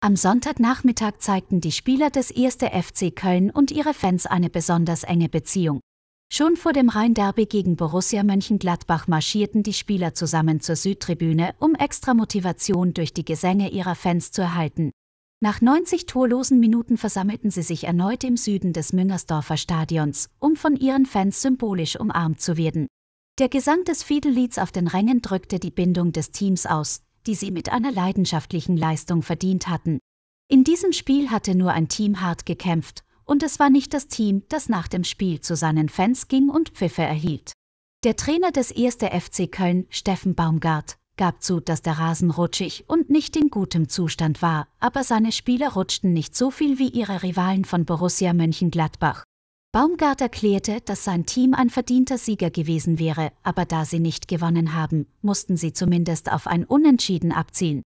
Am Sonntagnachmittag zeigten die Spieler des 1. FC Köln und ihre Fans eine besonders enge Beziehung. Schon vor dem Rhein-Derby gegen Borussia Mönchengladbach marschierten die Spieler zusammen zur Südtribüne, um extra Motivation durch die Gesänge ihrer Fans zu erhalten. Nach 90 torlosen Minuten versammelten sie sich erneut im Süden des Müngersdorfer Stadions, um von ihren Fans symbolisch umarmt zu werden. Der Gesang des Fiedellieds auf den Rängen drückte die Bindung des Teams aus, die sie mit einer leidenschaftlichen Leistung verdient hatten. In diesem Spiel hatte nur ein Team hart gekämpft, und es war nicht das Team, das nach dem Spiel zu seinen Fans ging und Pfiffe erhielt. Der Trainer des 1. FC Köln, Steffen Baumgart, gab zu, dass der Rasen rutschig und nicht in gutem Zustand war, aber seine Spieler rutschten nicht so viel wie ihre Rivalen von Borussia Mönchengladbach. Baumgart erklärte, dass sein Team ein verdienter Sieger gewesen wäre, aber da sie nicht gewonnen haben, mussten sie zumindest auf ein Unentschieden abziehen.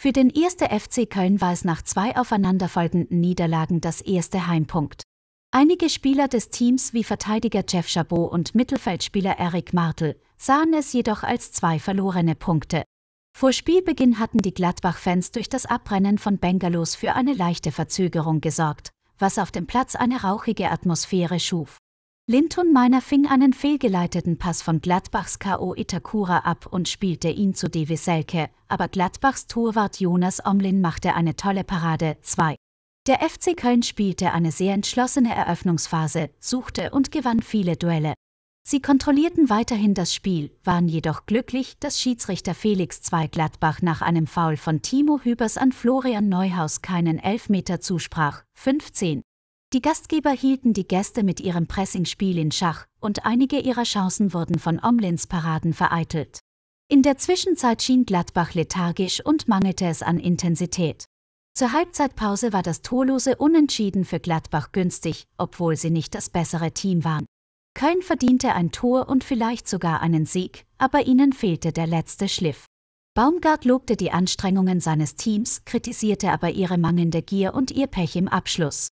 Für den 1. FC Köln war es nach zwei aufeinanderfolgenden Niederlagen das erste Heimpunkt. Einige Spieler des Teams wie Verteidiger Jeff Chabot und Mittelfeldspieler Eric Martel sahen es jedoch als zwei verlorene Punkte. Vor Spielbeginn hatten die Gladbach-Fans durch das Abrennen von Bengalos für eine leichte Verzögerung gesorgt was auf dem Platz eine rauchige Atmosphäre schuf. Linton Meiner fing einen fehlgeleiteten Pass von Gladbachs K.O. Itakura ab und spielte ihn zu Devi Selke, aber Gladbachs Torwart Jonas Omlin machte eine tolle Parade 2. Der FC Köln spielte eine sehr entschlossene Eröffnungsphase, suchte und gewann viele Duelle. Sie kontrollierten weiterhin das Spiel, waren jedoch glücklich, dass Schiedsrichter Felix II. Gladbach nach einem Foul von Timo Hübers an Florian Neuhaus keinen Elfmeter zusprach. 15. Die Gastgeber hielten die Gäste mit ihrem Pressingspiel in Schach und einige ihrer Chancen wurden von Omlins Paraden vereitelt. In der Zwischenzeit schien Gladbach lethargisch und mangelte es an Intensität. Zur Halbzeitpause war das torlose Unentschieden für Gladbach günstig, obwohl sie nicht das bessere Team waren. Köln verdiente ein Tor und vielleicht sogar einen Sieg, aber ihnen fehlte der letzte Schliff. Baumgart lobte die Anstrengungen seines Teams, kritisierte aber ihre mangelnde Gier und ihr Pech im Abschluss.